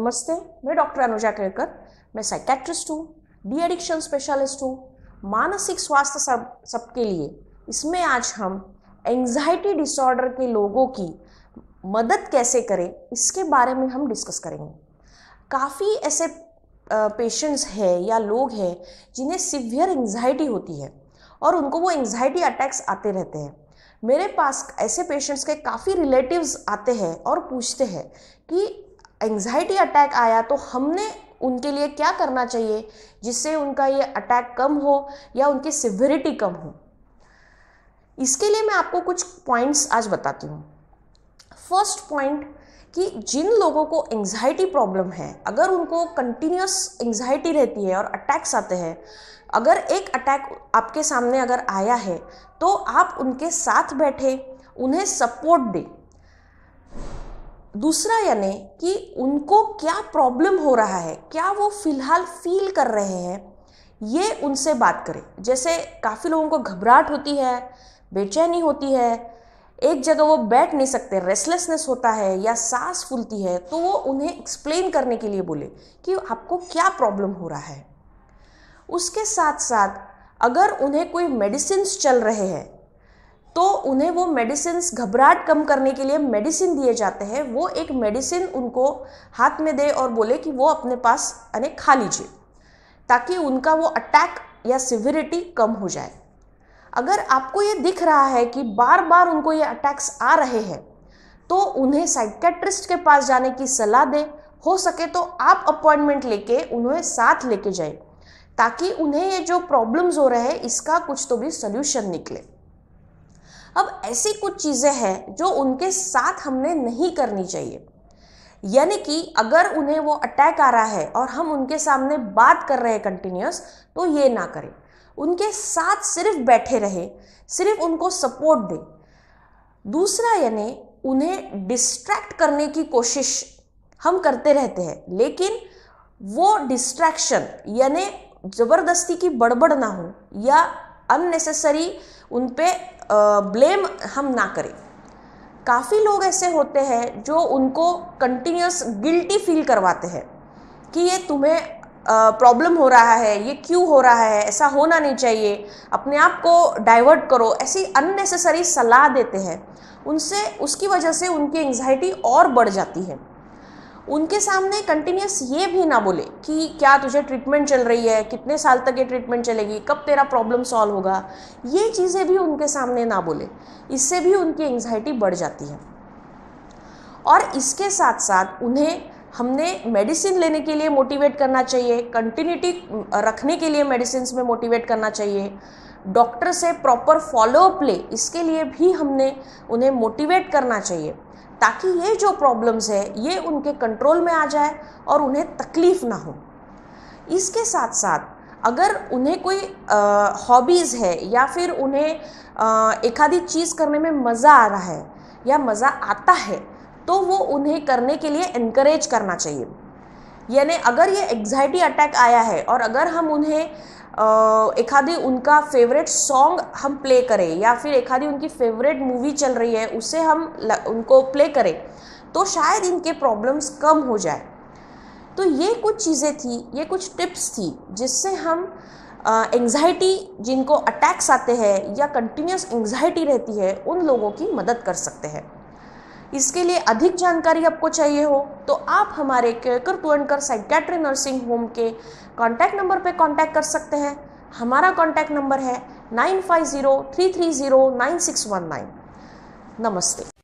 नमस्ते मैं डॉक्टर अनुजा केड़कर मैं साइकेट्रिस्ट हूँ डी एडिक्शन स्पेशलिस्ट हूँ मानसिक स्वास्थ्य सब सबके लिए इसमें आज हम एंजाइटी डिसऑर्डर के लोगों की मदद कैसे करें इसके बारे में हम डिस्कस करेंगे काफ़ी ऐसे पेशेंट्स हैं या लोग हैं जिन्हें सिवियर एंजाइटी होती है और उनको वो एंजाइटी अटैक्स आते रहते हैं मेरे पास ऐसे पेशेंट्स के काफ़ी रिलेटिव्स आते हैं और पूछते हैं कि एंग्जाइटी अटैक आया तो हमने उनके लिए क्या करना चाहिए जिससे उनका ये अटैक कम हो या उनकी सिविरिटी कम हो इसके लिए मैं आपको कुछ पॉइंट्स आज बताती हूँ फर्स्ट पॉइंट कि जिन लोगों को एंग्जाइटी प्रॉब्लम है अगर उनको कंटिन्यूस एंग्जाइटी रहती है और अटैक्स आते हैं अगर एक अटैक आपके सामने अगर आया है तो आप उनके साथ बैठे उन्हें सपोर्ट दें दूसरा यानी कि उनको क्या प्रॉब्लम हो रहा है क्या वो फिलहाल फील कर रहे हैं ये उनसे बात करें जैसे काफ़ी लोगों को घबराहट होती है बेचैनी होती है एक जगह वो बैठ नहीं सकते रेस्टलेसनेस होता है या सांस फूलती है तो वो उन्हें एक्सप्लेन करने के लिए बोले कि आपको क्या प्रॉब्लम हो रहा है उसके साथ साथ अगर उन्हें कोई मेडिसिन चल रहे हैं तो उन्हें वो मेडिसिन घबराहट कम करने के लिए मेडिसिन दिए जाते हैं वो एक मेडिसिन उनको हाथ में दे और बोले कि वो अपने पास यानी खा लीजिए ताकि उनका वो अटैक या सिविरिटी कम हो जाए अगर आपको ये दिख रहा है कि बार बार उनको ये अटैक्स आ रहे हैं तो उन्हें साइकेट्रिस्ट के पास जाने की सलाह दें हो सके तो आप अपॉइंटमेंट लेके उन्हें साथ लेके जाए ताकि उन्हें ये जो प्रॉब्लम्स हो रहे हैं इसका कुछ तो भी सोल्यूशन निकले अब ऐसी कुछ चीज़ें हैं जो उनके साथ हमने नहीं करनी चाहिए यानी कि अगर उन्हें वो अटैक आ रहा है और हम उनके सामने बात कर रहे हैं कंटिन्यूस तो ये ना करें उनके साथ सिर्फ बैठे रहे सिर्फ उनको सपोर्ट दें दूसरा यानी उन्हें डिस्ट्रैक्ट करने की कोशिश हम करते रहते हैं लेकिन वो डिस्ट्रैक्शन यानी ज़बरदस्ती की बड़बड़ ना हो या अननेसेसरी उन पर ब्लेम हम ना करें काफ़ी लोग ऐसे होते हैं जो उनको कंटिन्यूस गिल्टी फील करवाते हैं कि ये तुम्हें प्रॉब्लम हो रहा है ये क्यों हो रहा है ऐसा होना नहीं चाहिए अपने आप को डाइवर्ट करो ऐसी अननेसेसरी सलाह देते हैं उनसे उसकी वजह से उनकी एंग्जाइटी और बढ़ जाती है उनके सामने कंटिन्यूस ये भी ना बोले कि क्या तुझे ट्रीटमेंट चल रही है कितने साल तक ये ट्रीटमेंट चलेगी कब तेरा प्रॉब्लम सॉल्व होगा ये चीज़ें भी उनके सामने ना बोले इससे भी उनकी एंग्जाइटी बढ़ जाती है और इसके साथ साथ उन्हें हमने मेडिसिन लेने के लिए मोटिवेट करना चाहिए कंटिन्यूटी रखने के लिए मेडिसिन में मोटिवेट करना चाहिए डॉक्टर से प्रॉपर फॉलोअप ले इसके लिए भी हमने उन्हें मोटिवेट करना चाहिए ताकि ये जो प्रॉब्लम्स है ये उनके कंट्रोल में आ जाए और उन्हें तकलीफ़ ना हो इसके साथ साथ अगर उन्हें कोई हॉबीज़ है या फिर उन्हें एखादी चीज़ करने में मज़ा आ रहा है या मज़ा आता है तो वो उन्हें करने के लिए इनक्रेज करना चाहिए यानी अगर ये एग्जाइटी अटैक आया है और अगर हम उन्हें एखादी उनका फेवरेट सॉन्ग हम प्ले करें या फिर एखादी उनकी फेवरेट मूवी चल रही है उसे हम उनको प्ले करें तो शायद इनके प्रॉब्लम्स कम हो जाए तो ये कुछ चीज़ें थी ये कुछ टिप्स थी जिससे हम एंग्जाइटी जिनको अटैक्स आते हैं या कंटिन्यूस एंग्जाइटी रहती है उन लोगों की मदद कर सकते हैं इसके लिए अधिक जानकारी आपको चाहिए हो तो आप हमारे केकर तुअनकर साइकेट्री नर्सिंग होम के कॉन्टैक्ट नंबर पर कॉन्टैक्ट कर सकते हैं हमारा कॉन्टैक्ट नंबर है nine five zero three three zero nine six one nine नमस्ते